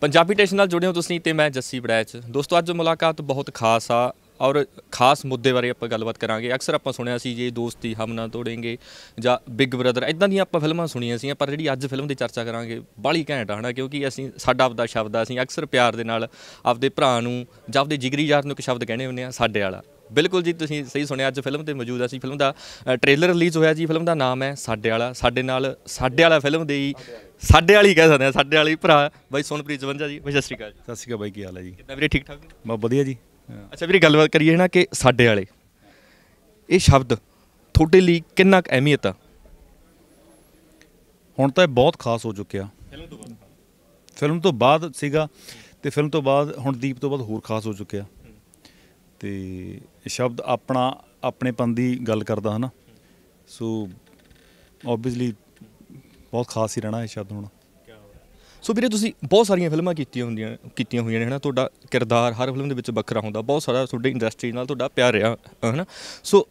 Punjabi tension ਨਾਲ ਜੁੜੇ ਹੋ ਤੁਸੀਂ ਤੇ ਮੈਂ ਜੱਸੀ ਬੜੈਚ ਦੋਸਤੋ ਅੱਜ ਮੁਲਾਕਾਤ ਬਹੁਤ ਖਾਸ ਆ ਔਰ ਖਾਸ ਮੁੱਦੇ ਬਾਰੇ ਆਪਾਂ ਗੱਲਬਾਤ ਕਰਾਂਗੇ ਅਕਸਰ ਆਪਾਂ ਸੁਣਿਆ ਸੀ ਜੇ ਦੋਸਤੀ ਹਮ ਨਾ ਤੋੜेंगे ਜਾਂ ਬਿਗ ਬ੍ਰਦਰ ਇਦਾਂ ਦੀਆਂ ਆਪਾਂ ਫਿਲਮਾਂ ਸੁਣੀਆਂ ਸੀ ਪਰ ਜਿਹੜੀ ਅੱਜ ਫਿਲਮ ਦੀ ਚਰਚਾ ਕਰਾਂਗੇ ਬਾਲੀ ਘੈਂਟ ਹਨਾ ਕਿਉਂਕਿ ਅਸੀਂ ਸਾਡਾ ਆਪਦਾ ਸ਼ਬਦ ਆ ਅਸੀਂ ਅਕਸਰ ਪਿਆਰ ਦੇ ਨਾਲ ਆਪਦੇ ਭਰਾ ਨੂੰ ਜਾਂ ਆਪਦੇ ਜਿਗਰੀ ਯਾਰ ਨੂੰ ਇੱਕ ਸ਼ਬਦ ਕਹਿੰਦੇ ਹੁੰਦੇ ਆ ਸਾਡੇ ਵਾਲਾ ਬਿਲਕੁਲ ਜੀ ਤੁਸੀਂ ਸਹੀ ਸੁਣਿਆ ਅੱਜ ਫਿਲਮ ਤੇ ਮੌਜੂਦ ਅਸੀਂ ਫਿਲਮ ਦਾ ਟ੍ਰੇਲਰ ਰਿਲੀਜ਼ ਹੋਇਆ ਜੀ ਫਿਲਮ ਦਾ ਨਾਮ ਹੈ ਸਾਡੇ ਵਾਲਾ ਸਾਡੇ ਨਾਲ ਸਾਡੇ ਵਾਲਾ ਫਿਲਮ ਦੇ ਸਾਡੇ ਵਾਲੀ ਕਹਿ ਸਕਦੇ ਆ ਸਾਡੇ ਵਾਲੀ ਭਰਾ ਬਾਈ ਸੋਨਪ੍ਰੀਤ ਜਵੰਜਾ ਜੀ ਬਾਈ ਸਤਿ ਸ਼੍ਰੀ ਅਕਾਲ ਸਤਿ ਸ਼੍ਰੀ ਅਕਾਲ ਬਾਈ ਕੀ ਹਾਲ ਹੈ ਜੀ ਕਿੱਦਾਂ ਵੀਰੇ ਠੀਕ ਠਾਕ ਮੈਂ ਵਧੀਆ ਜੀ ਅੱਛਾ ਵੀਰੇ ਗੱਲਬਾਤ ਕਰੀਏ ਨਾ ਕਿ ਸਾਡੇ ਵਾਲੇ ਇਹ ਸ਼ਬਦ ਤੁਹਾਡੇ ਲਈ ਕਿੰਨਾ ਕੁ ਅਹਿਮੀਅਤ ਆ ਹੁਣ ਤਾਂ ਇਹ ਬਹੁਤ ਖਾਸ ਹੋ ਚੁੱਕਿਆ ਫਿਲਮ ਤੋਂ ਬਾਅਦ ਫਿਲਮ ਤੋਂ ਬਾਅਦ ਸੀਗਾ ਤੇ ਫਿਲਮ ਤੋਂ ਬਾਅਦ ਹੁਣ ਦੀਪ ਤੋਂ ਬਾਅਦ ਹੋਰ ਖਾਸ ਹੋ ਚੁੱਕਿਆ ਤੇ ਸ਼ਬਦ ਆਪਣਾ ਆਪਣੇਪਨ ਦੀ ਗੱਲ ਕਰਦਾ ਹਨਾ ਸੋ ਆਬਵੀਅਸਲੀ ਬਹੁਤ ਖਾਸ ਹੀ ਰਹਿਣਾ ਇਹ ਸ਼ਬਦ ਹੁਣ ਸੋ ਵੀਰੇ ਤੁਸੀਂ ਬਹੁਤ ਸਾਰੀਆਂ ਫਿਲਮਾਂ ਕੀਤੀਆਂ ਹੁੰਦੀਆਂ ਕੀਤੀਆਂ ਹੋਈਆਂ ਨੇ ਹਨਾ ਤੁਹਾਡਾ ਕਿਰਦਾਰ ਹਰ ਫਿਲਮ ਦੇ ਵਿੱਚ ਵੱਖਰਾ ਹੁੰਦਾ ਬਹੁਤ ਸਾਰਾ ਤੁਹਾਡੇ ਇੰਡਸਟਰੀ ਨਾਲ ਤੁਹਾਡਾ ਪਿਆਰ ਰਿਹਾ ਹਨਾ ਸੋ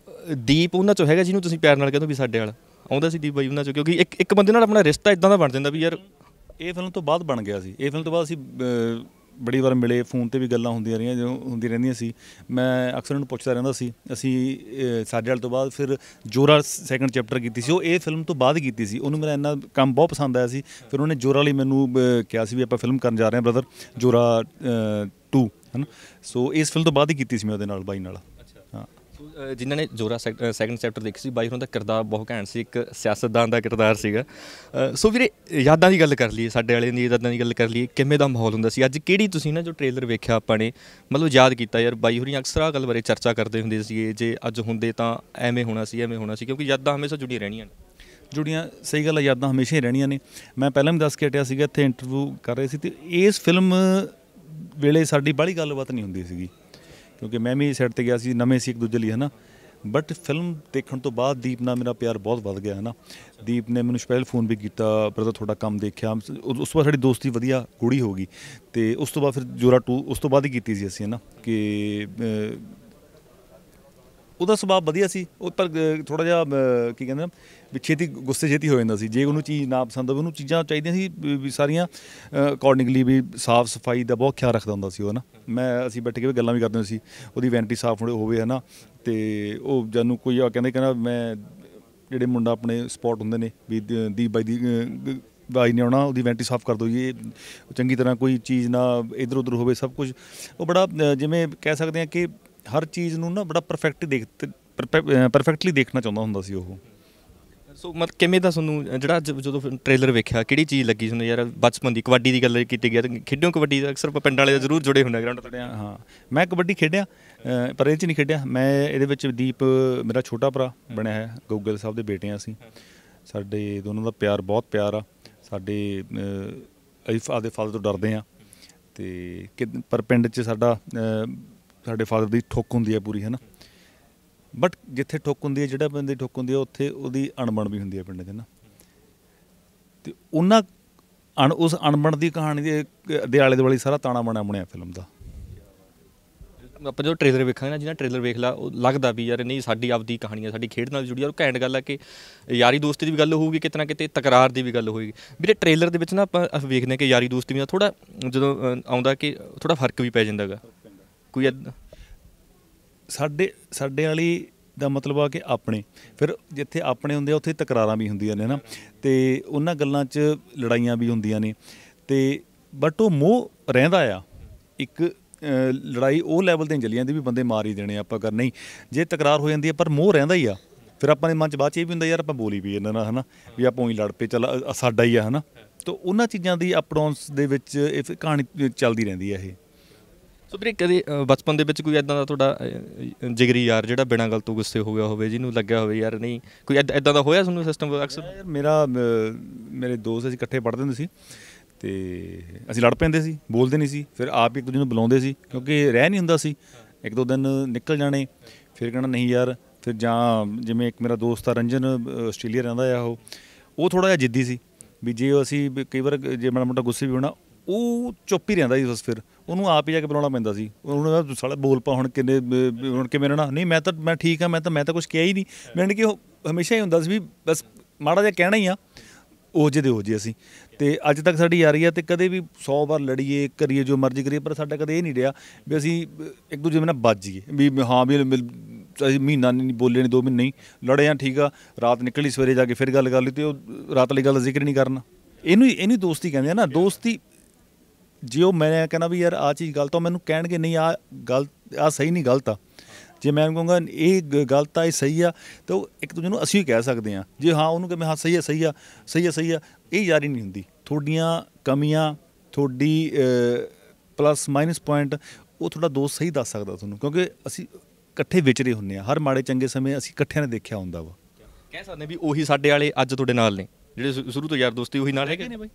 ਦੀਪ ਉਹਨਾਂ ਚੋਂ ਹੈਗਾ ਜਿਹਨੂੰ ਤੁਸੀਂ ਪਿਆਰ ਨਾਲ ਕਹਿੰਦੇ ਵੀ ਸਾਡੇ ਨਾਲ ਆਉਂਦਾ ਸੀ ਦੀਪ ਬਾਈ ਉਹਨਾਂ ਚੋਂ ਕਿਉਂਕਿ ਇੱਕ ਇੱਕ ਬੰਦੇ ਨਾਲ ਆਪਣਾ ਰਿਸ਼ਤਾ ਇਦਾਂ ਦਾ ਬਣ ਜਾਂਦਾ ਵੀ ਯਾਰ ਇਹ ਫਿਲਮ ਤੋਂ ਬਾਅਦ ਬਣ ਗਿਆ ਸੀ ਇਹ ਫਿਲਮ ਤੋਂ ਬਾਅਦ ਅਸੀਂ ਬੜੀ ਵਾਰ ਮਿਲੇ ਫੋਨ ਤੇ ਵੀ ਗੱਲਾਂ ਹੁੰਦੀਆਂ ਰਹੀਆਂ ਜਦੋਂ ਹੁੰਦੀ ਰਹਿੰਦੀਆਂ ਸੀ ਮੈਂ ਅਕਸਰ ਉਹਨੂੰ ਪੁੱਛਦਾ ਰਹਿੰਦਾ ਸੀ ਅਸੀਂ ਸਾਡੇ ਵਾਲ ਤੋਂ ਬਾਅਦ ਫਿਰ ਜੋਰਾ ਸੈਕੰਡ ਚੈਪਟਰ ਕੀਤੀ ਸੀ ਉਹ ਇਹ ਫਿਲਮ ਤੋਂ ਬਾਅਦ ਕੀਤੀ ਸੀ ਉਹਨੂੰ ਮੇਰਾ ਇੰਨਾ ਕੰਮ ਬਹੁਤ ਪਸੰਦ ਆਇਆ ਸੀ ਫਿਰ ਉਹਨੇ ਜੋਰਾ ਲਈ ਮੈਨੂੰ ਕਿਹਾ ਸੀ ਵੀ ਆਪਾਂ ਫਿਲਮ ਕਰਨ ਜਾ ਰਹੇ ਹਾਂ ਬ੍ਰਦਰ ਜੋਰਾ 2 ਹਨ ਸੋ ਇਸ ਫਿਲਮ ਤੋਂ ਬਾਅਦ ਹੀ ਕੀਤੀ ਸੀ ਮੈਂ ਉਹਦੇ ਨਾਲ ਬਾਈ ਨਾਲ ਜਿਨ੍ਹਾਂ ਨੇ ਜੋਰਾ ਸੈਕੰਡ ਚੈਪਟਰ ਦੇਖੀ ਸੀ ਬਾਈ ਹੁਣ ਦਾ ਕਿਰਦਾਰ ਬਹੁਤ ਘੈਂਟ ਸੀ ਇੱਕ ਸਿਆਸਤਦਾਨ ਦਾ ਕਿਰਦਾਰ ਸੀਗਾ ਸੋ ਵੀਰੇ ਯਾਦਾਂ ਦੀ ਗੱਲ ਕਰ ਲਈਏ ਸਾਡੇ ਵਾਲੇ ਦੀ ਯਾਦਾਂ ਦੀ ਗੱਲ ਕਰ ਲਈਏ ਕਿਵੇਂ ਦਾ ਮਾਹੌਲ ਹੁੰਦਾ ਸੀ ਅੱਜ ਕਿਹੜੀ ਤੁਸੀਂ ਨਾ ਜੋ ਟ੍ਰੇਲਰ ਵੇਖਿਆ ਆਪਾਂ ਨੇ ਮਤਲਬ ਯਾਦ ਕੀਤਾ ਯਾਰ ਬਾਈ ਹੁਣੀ ਅਕਸਰ ਆ ਗੱਲ ਬਾਰੇ ਚਰਚਾ ਕਰਦੇ ਹੁੰਦੇ ਸੀ ਜੇ ਅੱਜ ਹੁੰਦੇ ਤਾਂ ਐਵੇਂ ਹੋਣਾ ਸੀ ਐਵੇਂ ਹੋਣਾ ਸੀ ਕਿਉਂਕਿ ਯਾਦਾਂ ਹਮੇਸ਼ਾ ਜੁੜੀਆਂ ਰਹਿਣੀਆਂ ਨੇ ਜੁੜੀਆਂ ਸਹੀ ਗੱਲ ਹੈ ਯਾਦਾਂ ਹਮੇਸ਼ਾ ਹੀ ਰਹਿਣੀਆਂ ਨੇ ਮੈਂ ਪਹਿਲਾਂ ਵੀ ਦੱਸ ਕੇ ਹਟਿਆ ਸੀਗਾ ਇੱਥੇ ਇੰਟਰਵਿਊ ਕਰ ਰਹੇ ਸੀ ਤੇ ਇਸ ਫਿਲਮ ਵੇਲੇ ਸਾਡੀ ਬਾਹਲੀ ਗੱਲਬਾਤ ਨਹੀਂ ਹੁੰਦੀ ਸੀਗੀ ਕਿਉਂਕਿ ਮੈਂ ਵੀ ਸੈੱਟ ਤੇ ਗਿਆ ਸੀ ਨਵੇਂ ਸੀ ਇੱਕ ਦੂਜੇ ਲਈ ਹਨਾ ਬਟ ਫਿਲਮ ਦੇਖਣ ਤੋਂ ਬਾਅਦ ਦੀਪ ਨਾਲ ਮੇਰਾ ਪਿਆਰ ਬਹੁਤ ਵੱਧ ਗਿਆ ਹੈ ਨਾ ਦੀਪ ਨੇ ਮੈਨੂੰ ਸਪੈਸ਼ਲ ਫੋਨ ਵੀ ਕੀਤਾ ਬ੍ਰਦਰ ਤੁਹਾਡਾ ਕੰਮ ਦੇਖਿਆ ਉਸ ਤੋਂ ਬਾਅਦ ਸਾਡੀ ਦੋਸਤੀ ਵਧੀਆ ਗੂੜੀ ਹੋ ਗਈ ਤੇ ਉਸ ਤੋਂ ਬਾਅਦ ਫਿਰ ਜੋਰਾ 2 ਉਸ ਤੋਂ ਬਾਅਦ ਹੀ ਕੀਤੀ ਸੀ ਅਸੀਂ ਹਨਾ ਕਿ ਉਹਦਾ ਸੁਭਾਅ ਵਧੀਆ ਸੀ ਉਹ ਪਰ ਥੋੜਾ ਜਿਹਾ ਕੀ ਕਹਿੰਦੇ ਨਾ ਵੀ ਛੇਤੀ ਗੁੱਸੇ ਛੇਤੀ ਹੋ ਜਾਂਦਾ ਸੀ ਜੇ ਉਹਨੂੰ ਚੀਜ਼ ਨਾ ਪਸੰਦ ਆਵੇ ਉਹਨੂੰ ਚੀਜ਼ਾਂ ਚਾਹੀਦੀਆਂ ਸੀ ਵੀ ਸਾਰੀਆਂ ਅਕੋਰਡਿੰਗਲੀ ਵੀ ਸਾਫ ਸਫਾਈ ਦਾ ਬਹੁਤ ਖਿਆਲ ਰੱਖਦਾ ਹੁੰਦਾ ਸੀ ਉਹ ਨਾ ਮੈਂ ਅਸੀਂ ਬੈਠ ਕੇ ਵੀ ਗੱਲਾਂ ਵੀ ਕਰਦੇ ਹੁੰਦੇ ਸੀ ਉਹਦੀ ਵੈਂਟੀ ਸਾਫ ਹੋਵੇ ਹੈ ਨਾ ਤੇ ਉਹ ਜਾਨੂੰ ਕੋਈ ਆ ਕਹਿੰਦੇ ਕਹਿੰਦਾ ਮੈਂ ਜਿਹੜੇ ਮੁੰਡਾ ਆਪਣੇ ਸਪੌਟ ਹੁੰਦੇ ਨੇ ਵੀ ਦੀਪ ਬਾਈ ਦੀ ਬਾਈ ਨੇ ਆਉਣਾ ਉਹਦੀ ਵੈਂਟੀ ਸਾਫ਼ ਕਰ ਦੋ ਜੀ ਚੰਗੀ ਤਰ੍ਹਾਂ ਕੋਈ ਚੀਜ਼ ਨਾ ਇਧਰ ਉਧਰ ਹੋਵੇ ਸਭ ਕੁਝ ਉਹ ਬੜਾ ਜਿਵੇਂ ਕਹਿ ਸਕਦੇ ਆ ਕਿ ਹਰ ਚੀਜ਼ ਨੂੰ ਨਾ ਬੜਾ ਪਰਫੈਕਟ ਦੇਖ ਪਰਫੈਕਟਲੀ ਦੇਖਣਾ ਚਾਹੁੰਦਾ ਹੁੰਦਾ ਸੀ ਉਹ ਸੋ ਮਤ ਕਿਵੇਂ ਦਾ ਤੁਹਾਨੂੰ ਜਿਹੜਾ ਜਦੋਂ ਟ੍ਰੇਲਰ ਵੇਖਿਆ ਕਿਹੜੀ ਚੀਜ਼ ਲੱਗੀ ਤੁਹਾਨੂੰ ਯਾਰ ਬਚਪਨ ਦੀ ਕਬੱਡੀ ਦੀ ਗੱਲ ਕੀਤੀ ਗਿਆ ਖੇਡਿਓ ਕਬੱਡੀ ਦਾ ਅਕਸਰ ਪਿੰਡ ਵਾਲੇ ਜ਼ਰੂਰ ਜੁੜੇ ਹੁੰਦੇ ਗਰਾਊਂਡ ਤੇ ਹਾਂ ਮੈਂ ਕਬੱਡੀ ਖੇਡਿਆ ਪਰ ਇਹ ਚ ਨਹੀਂ ਖੇਡਿਆ ਮੈਂ ਇਹਦੇ ਵਿੱਚ ਦੀਪ ਮੇਰਾ ਛੋਟਾ ਭਰਾ ਬਣਿਆ ਹੈ ਗੋਗਲ ਸਾਹਿਬ ਦੇ ਬੇਟੇ ਆ ਅਸੀਂ ਸਾਡੇ ਦੋਨੋਂ ਦਾ ਪਿਆਰ ਬਹੁਤ ਪਿਆਰ ਆ ਸਾਡੇ ਅਲਫਾ ਦੇ ਫਲ ਤੋਂ ਡਰਦੇ ਆ ਤੇ ਪਰ ਪਿੰਡ 'ਚ ਸਾਡਾ ਤੁਹਾਡੇ ਫਾਦਰ ਦੀ ਠੁੱਕ ਹੁੰਦੀ ਹੈ ਪੂਰੀ ਹੈ ਨਾ ਬਟ ਜਿੱਥੇ ਠੁੱਕ ਹੁੰਦੀ ਹੈ ਜਿਹੜਾ ਬੰਦੇ ਠੁੱਕ ਹੁੰਦੀ ਹੈ ਉੱਥੇ ਉਹਦੀ ਅਣਬਣ ਵੀ ਹੁੰਦੀ ਹੈ ਪਿੰਡ ਦੇ ਨਾ ਤੇ ਉਹਨਾਂ ਅਣ ਉਸ ਅਣਬਣ ਦੀ ਕਹਾਣੀ ਦੇ ਦੇ ਵਾਲੀ ਸਾਰਾ ਤਾਣਾ ਬਣਿਆ ਬਣਿਆ ਫਿਲਮ ਦਾ ਆਪਾਂ ਜੋ ਟ੍ਰੇਲਰ ਵੇਖਾਂਗੇ ਨਾ ਜਿਹਨਾਂ ਟ੍ਰੇਲਰ ਵੇਖ ਲਾ ਉਹ ਲੱਗਦਾ ਵੀ ਯਾਰ ਨਹੀਂ ਸਾਡੀ ਆਪਦੀ ਕਹਾਣੀ ਹੈ ਸਾਡੀ ਖੇਡ ਨਾਲ ਜੁੜੀ ਆ ਉਹ ਘੈਂਟ ਗੱਲ ਹੈ ਕਿ ਯਾਰੀ ਦੋਸਤੀ ਦੀ ਵੀ ਗੱਲ ਹੋਊਗੀ ਕਿਤਨਾ ਕਿਤੇ ਤਕਰਾਰ ਦੀ ਵੀ ਗੱਲ ਹੋਏਗੀ ਵੀਰੇ ਟ੍ਰੇਲਰ ਦੇ ਵਿੱਚ ਨਾ ਆਪਾਂ ਵੇਖਦੇ ਹਾਂ ਕਿ ਯਾਰੀ ਦੋਸਤੀ ਵੀ ਥੋੜਾ ਜਦੋਂ ਆਉਂਦਾ ਕਿ ਥੋੜਾ ਫਰਕ ਵੀ ਪੈ ਜਾਂਦਾਗਾ ਕੋਈ ਸਾਡੇ ਸਾਡੇ ਵਾਲੀ ਦਾ ਮਤਲਬ ਆ ਕਿ ਆਪਣੇ ਫਿਰ ਜਿੱਥੇ ਆਪਣੇ ਹੁੰਦੇ ਆ ਉੱਥੇ ਤਕਰਾਰਾਂ ਵੀ ਹੁੰਦੀਆਂ ਨੇ ਨਾ ਤੇ ਉਹਨਾਂ ਗੱਲਾਂ 'ਚ ਲੜਾਈਆਂ ਵੀ ਹੁੰਦੀਆਂ ਨੇ ਤੇ ਬਟ ਉਹ ਮੋਹ ਰਹਿੰਦਾ ਆ ਇੱਕ ਲੜਾਈ ਉਹ ਲੈਵਲ ਤੇ ਜਲੀਆਂ ਚੱਲੀ ਜਾਂਦੀ ਵੀ ਬੰਦੇ ਮਾਰ ਹੀ ਦੇਣੇ ਆਪਾਂ ਕਰ ਨਹੀਂ ਜੇ ਤਕਰਾਰ ਹੋ ਜਾਂਦੀ ਹੈ ਪਰ ਮੋਹ ਰਹਿੰਦਾ ਹੀ ਆ ਫਿਰ ਆਪਾਂ ਦੇ ਮਨ 'ਚ ਬਾਅਦ 'ਚ ਇਹ ਵੀ ਹੁੰਦਾ ਯਾਰ ਆਪਾਂ ਬੋਲੀ ਵੀ ਇਹਨਾਂ ਨਾਲ ਹਨਾ ਵੀ ਆਪਾਂ ਉਹੀ ਲੜ ਪਏ ਚੱਲ ਸਾਡਾ ਹੀ ਆ ਹਨਾ ਤੋਂ ਉਹਨਾਂ ਚੀਜ਼ਾਂ ਦੀ ਅਪਡਾਉਂਸ ਦੇ ਵਿੱਚ ਇਹ ਕਹਾਣੀ ਚੱਲਦੀ ਰਹਿੰਦੀ ਆ ਇਹ ਸੋ ਵੀਰੇ ਕਦੇ ਬਚਪਨ ਦੇ ਵਿੱਚ ਕੋਈ ਐਦਾਂ ਦਾ ਤੁਹਾਡਾ ਜਿਗਰੀ ਯਾਰ ਜਿਹੜਾ ਬਿਨਾਂ ਗੱਲ ਤੋਂ ਗੁੱਸੇ ਹੋ ਗਿਆ ਹੋਵੇ ਜਿਹਨੂੰ ਲੱਗਿਆ ਹੋਵੇ ਯਾਰ ਨਹੀਂ ਕੋਈ ਐਦਾਂ ਦਾ ਹੋਇਆ ਤੁਹਾਨੂੰ ਸਿਸਟਮ ਅਕਸਰ ਯਾਰ ਮੇਰਾ ਮੇਰੇ ਦੋਸਤ ਅਸੀਂ ਇਕੱਠੇ ਪੜ੍ਹਦੇ ਹੁੰਦੇ ਸੀ ਤੇ ਅਸੀਂ ਲੜ ਪੈਂਦੇ ਸੀ ਬੋਲਦੇ ਨਹੀਂ ਸੀ ਫਿਰ ਆਪ ਇੱਕ ਦੂਜੇ ਨੂੰ ਬੁਲਾਉਂਦੇ ਸੀ ਕਿਉਂਕਿ ਰਹਿ ਨਹੀਂ ਹੁੰਦਾ ਸੀ ਇੱਕ ਦੋ ਦਿਨ ਨਿਕਲ ਜਾਣੇ ਫਿਰ ਕਹਿੰਦਾ ਨਹੀਂ ਯਾਰ ਫਿਰ ਜਾਂ ਜਿਵੇਂ ਇੱਕ ਮੇਰਾ ਦੋਸਤ ਆ ਰੰਜਨ ਆਸਟ੍ਰੇਲੀਆ ਰਹਿੰਦਾ ਆ ਉਹ ਉਹ ਥੋੜਾ ਜਿਹਾ ਜਿੱਦੀ ਸੀ ਵੀ ਜੇ ਅਸੀਂ ਕਈ ਵਾਰ ਜੇ ਮਾੜਾ ਮੋਟਾ ਗੁੱਸੇ ਵੀ ਹੋਣਾ ਉਹ ਚੁੱਪ ਹੀ ਰਹਿੰਦਾ ਸੀ ਬਸ ਫਿਰ ਉਹਨੂੰ ਆਪ ਹੀ ਜਾ ਕੇ ਬੁਲਾਉਣਾ ਪੈਂਦਾ ਸੀ ਉਹਨੂੰ ਦਾ ਸਾਲਾ ਬੋਲ ਪਾ ਹੁਣ ਕਿੰਨੇ ਹੁਣ ਕਿਵੇਂ ਰਹਿਣਾ ਨਹੀਂ ਮੈਂ ਤਾਂ ਮੈਂ ਠੀਕ ਆ ਮੈਂ ਤਾਂ ਮੈਂ ਤਾਂ ਕੁਝ ਕਿਹਾ ਹੀ ਨਹੀਂ ਮੈਨੂੰ ਕਿ ਉਹ ਹਮੇਸ਼ਾ ਹੀ ਹੁੰਦਾ ਸੀ ਵੀ ਬਸ ਮਾੜਾ ਜਿਹਾ ਕਹਿਣਾ ਹੀ ਆ ਉਹ ਜੇ ਦੇ ਹੋ ਜੀ ਅਸੀਂ ਤੇ ਅੱਜ ਤੱਕ ਸਾਡੀ ਯਾਰੀ ਆ ਤੇ ਕਦੇ ਵੀ 100 ਵਾਰ ਲੜੀਏ ਕਰੀਏ ਜੋ ਮਰਜ਼ੀ ਕਰੀਏ ਪਰ ਸਾਡਾ ਕਦੇ ਇਹ ਨਹੀਂ ਰਿਹਾ ਵੀ ਅਸੀਂ ਇੱਕ ਦੂਜੇ ਨਾਲ ਬੱਜ ਜੀਏ ਵੀ ਹਾਂ ਵੀ ਅਸੀਂ ਮਹੀਨਾ ਨਹੀਂ ਬੋਲੇ ਨਹੀਂ ਦੋ ਮਹੀਨੇ ਨਹੀਂ ਲੜੇ ਆ ਠੀਕ ਆ ਰਾਤ ਨਿਕਲੀ ਸਵੇਰੇ ਜਾ ਕੇ ਫਿਰ ਗੱਲ ਕਰ ਲਈ ਤੇ ਉਹ ਰਾਤ ਵਾਲੀ ਗੱਲ ਜ਼ਿਕਰ ਨਹੀਂ ਕਰਨਾ ਇਹਨੂੰ ਇਹਨੂੰ ਦੋਸਤੀ ਕਹਿੰਦੇ ਆ ਨਾ ਦੋਸਤੀ ਜੇ ਉਹ ਮੈਂ ਕਹਿੰਦਾ ਵੀ ਯਾਰ ਆ ਚੀਜ਼ ਗਲਤ ਆ ਮੈਨੂੰ ਕਹਿਣਗੇ ਨਹੀਂ ਆ ਗਲਤ ਆ ਸਹੀ ਨਹੀਂ ਗਲਤ ਆ ਜੇ ਮੈਂ ਕਹੂੰਗਾ ਇਹ ਗਲਤ ਆ ਇਹ ਸਹੀ ਆ ਤਾਂ ਇੱਕ ਦੂਜੇ ਨੂੰ ਅਸੀਂ ਕਹਿ ਸਕਦੇ ਆ ਜੇ ਹਾਂ ਉਹਨੂੰ ਮੈਂ ਹਾਂ ਸਹੀ ਆ ਸਹੀ ਆ ਸਹੀ ਆ ਸਹੀ ਆ ਇਹ ਯਾਰੀ ਨਹੀਂ ਹੁੰਦੀ ਤੁਹਾਡੀਆਂ ਕਮੀਆਂ ਤੁਹਾਡੀ ਪਲੱਸ ਮਾਈਨਸ ਪੁਆਇੰਟ ਉਹ ਤੁਹਾਡਾ ਦੋਸਤ ਸਹੀ ਦੱਸ ਸਕਦਾ ਤੁਹਾਨੂੰ ਕਿਉਂਕਿ ਅਸੀਂ ਇਕੱਠੇ ਵਿਚਰੇ ਹੁੰਨੇ ਆ ਹਰ ਮਾੜੇ ਚੰਗੇ ਸਮੇਂ ਅਸੀਂ ਇਕੱਠਿਆਂ ਨੇ ਦੇਖਿਆ ਹੁੰਦਾ ਵਾ ਕਹਿ ਸਕਦੇ ਵੀ ਉਹੀ ਸਾਡੇ ਵਾਲੇ ਅੱਜ ਤੁਹਾਡੇ ਨਾਲ ਨੇ ਜਿਹੜੇ ਸ਼ੁਰੂ ਤੋਂ ਯਾਰ ਦੋਸਤੀ ਉਹੀ ਨਾਲ ਹੈਗੇ ਨੇ ਬਾਈ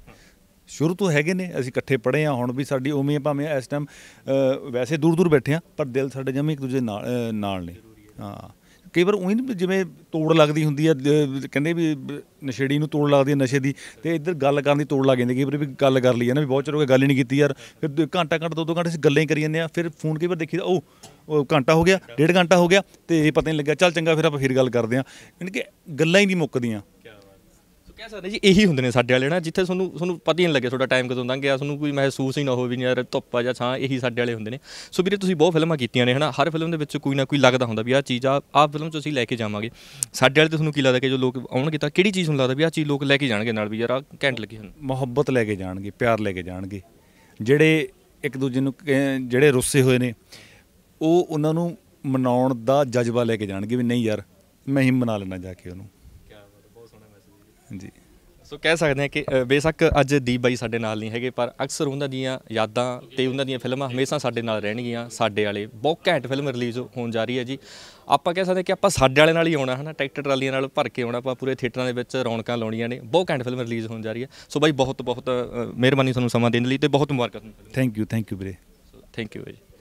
ਸ਼ੁਰੂ ਤੋਂ ਹੈਗੇ ਨੇ ਅਸੀਂ ਇਕੱਠੇ ਪੜ੍ਹੇ ਆ ਹੁਣ ਵੀ ਸਾਡੀ ਉਮੀ ਭਾਵੇਂ ਇਸ ਟਾਈਮ ਵੈਸੇ ਦੂਰ ਦੂਰ ਬੈਠੇ ਆ ਪਰ ਦਿਲ ਸਾਡੇ ਜਮੇ ਇੱਕ ਦੂਜੇ ਨਾਲ ਨਾਲ ਨੇ ਹਾਂ ਕਈ ਵਾਰ ਉਹੀ ਜਿਵੇਂ ਤੋੜ ਲੱਗਦੀ ਹੁੰਦੀ ਆ ਕਹਿੰਦੇ ਵੀ ਨਸ਼ੇੜੀ ਨੂੰ ਤੋੜ ਲੱਗਦੀ ਆ ਨਸ਼ੇ ਦੀ ਤੇ ਇੱਧਰ ਗੱਲ ਕਰਨ ਦੀ ਤੋੜ ਲੱਗ ਜਾਂਦੀ ਕਈ ਵਾਰ ਵੀ ਗੱਲ ਕਰ ਲਈ ਨਾ ਵੀ ਬਹੁਤ ਚਿਰ ਹੋ ਗਿਆ ਗੱਲ ਹੀ ਨਹੀਂ ਕੀਤੀ ਯਾਰ ਫਿਰ ਘੰਟਾ ਘੰਟਾ ਦੋ ਦੋ ਘੰਟੇ ਅਸੀਂ ਗੱਲਾਂ ਹੀ ਕਰੀ ਜਾਂਦੇ ਆ ਫਿਰ ਫੋਨ ਕਈ ਵਾਰ ਦੇਖੀਦਾ ਉਹ ਉਹ ਘੰਟਾ ਹੋ ਗਿਆ ਡੇਢ ਘੰਟਾ ਹੋ ਗਿਆ ਤੇ ਪਤਾ ਨਹੀਂ ਲੱਗਿਆ ਚੱਲ ਚੰਗਾ ਫਿਰ ਆਪਾਂ ਫਿਰ ਗੱਲ ਕਰਦੇ ਆ ਯਾਨੀ ਕਿ ਗੱਲਾਂ ਹੀ ਨਹੀਂ ਮੁੱਕਦੀਆਂ ਕਹਿ ਸਕਦੇ ਜੀ ਇਹੀ ਹੁੰਦੇ ਨੇ ਸਾਡੇ ਵਾਲੇ ਨਾ ਜਿੱਥੇ ਤੁਹਾਨੂੰ ਤੁਹਾਨੂੰ ਪਤਾ ਹੀ ਨਹੀਂ ਲੱਗੇ ਤੁਹਾਡਾ ਟਾਈਮ ਕਦੋਂ ਲੰਘ ਗਿਆ ਤੁਹਾਨੂੰ ਕੋਈ ਮਹਿਸੂਸ ਹੀ ਨਾ ਹੋਵੇ ਵੀ ਯਾਰ ਧੁੱਪ ਆ ਜਾਂ ਛਾਂ ਇਹੀ ਸਾਡੇ ਵਾਲੇ ਹੁੰਦੇ ਨੇ ਸੋ ਵੀਰੇ ਤੁਸੀਂ ਬਹੁਤ ਫਿਲਮਾਂ ਕੀਤੀਆਂ ਨੇ ਹਨਾ ਹਰ ਫਿਲਮ ਦੇ ਵਿੱਚ ਕੋਈ ਨਾ ਕੋਈ ਲੱਗਦਾ ਹੁੰਦਾ ਵੀ ਆਹ ਚੀਜ਼ ਆ ਆਹ ਫਿਲਮ 'ਚ ਅਸੀਂ ਲੈ ਕੇ ਜਾਵਾਂਗੇ ਸਾਡੇ ਵਾਲੇ ਤੇ ਤੁਹਾਨੂੰ ਕੀ ਲੱਗਦਾ ਕਿ ਜੋ ਲੋਕ ਆਉਣਗੇ ਤਾਂ ਕਿਹੜੀ ਚੀਜ਼ ਨੂੰ ਲੱਗਦਾ ਵੀ ਆਹ ਚੀਜ਼ ਲੋਕ ਲੈ ਕੇ ਜਾਣਗੇ ਨਾਲ ਵੀ ਯਾਰ ਆ ਘੈਂਟ ਲੱਗੀ ਹਨ ਮੁਹੱਬਤ ਲੈ ਕੇ ਜਾਣਗੇ ਪਿਆਰ ਲੈ ਕੇ ਜਾਣਗੇ ਜਿਹੜੇ ਇੱਕ ਦੂਜੇ ਨੂੰ ਜਿਹੜੇ ਰੁੱਸੇ ਹੋਏ ਨੇ ਉਹ ਉਹਨਾਂ ਨੂੰ ਮਨਾਉਣ ਦਾ ਜਜ਼ਬਾ ਲੈ ਕੇ ਜਾਣਗੇ ਵੀ ਨਹੀਂ ਯਾਰ ਮੈਂ ਹੀ ਮਨਾ ਲੈਣਾ ਜਾ ਕੇ ਉਹਨੂੰ ਜੀ ਸੋ ਕਹਿ ਸਕਦੇ ਹਾਂ ਕਿ ਬੇਸ਼ੱਕ ਅੱਜ ਦੀਪ ਬਾਈ ਸਾਡੇ ਨਾਲ ਨਹੀਂ ਹੈਗੇ ਪਰ ਅਕਸਰ ਉਹਨਾਂ ਦੀਆਂ ਯਾਦਾਂ ਤੇ ਉਹਨਾਂ ਦੀਆਂ ਫਿਲਮਾਂ ਹਮੇਸ਼ਾ ਸਾਡੇ ਨਾਲ ਰਹਿਣਗੀਆਂ ਸਾਡੇ ਵਾਲੇ ਬਹੁਤ ਘੈਂਟ ਫਿਲਮ ਰਿਲੀਜ਼ ਹੋਣ ਜਾ ਰਹੀ ਹੈ ਜੀ ਆਪਾਂ ਕਹਿ ਸਕਦੇ ਕਿ ਆਪਾਂ ਸਾਡੇ ਵਾਲੇ ਨਾਲ ਹੀ ਆਉਣਾ ਹਨਾ ਟਰੈਕਟਰ ਟਰਾਲੀਆਂ ਨਾਲ ਭਰ ਕੇ ਆਉਣਾ ਆਪਾਂ ਪੂਰੇ ਥੀਏਟਰਾਂ ਦੇ ਵਿੱਚ ਰੌਣਕਾਂ ਲਾਉਣੀਆਂ ਨੇ ਬਹੁਤ ਘੈਂਟ ਫਿਲਮ ਰਿਲੀਜ਼ ਹੋਣ ਜਾ ਰਹੀ ਹੈ ਸੋ ਬਾਈ ਬਹੁਤ ਬਹੁਤ ਮਿਹਰਬਾਨੀ ਤੁਹਾਨੂੰ ਸਮਾਂ ਦੇਣ ਲਈ ਤੇ ਬਹੁਤ ਮੁਬਾਰਕਾਂ ਤੁਹਾਨੂੰ ਥੈਂਕ ਯੂ ਥੈਂਕ ਯੂ ਵੀਰੇ ਥੈਂਕ ਯੂ ਜੀ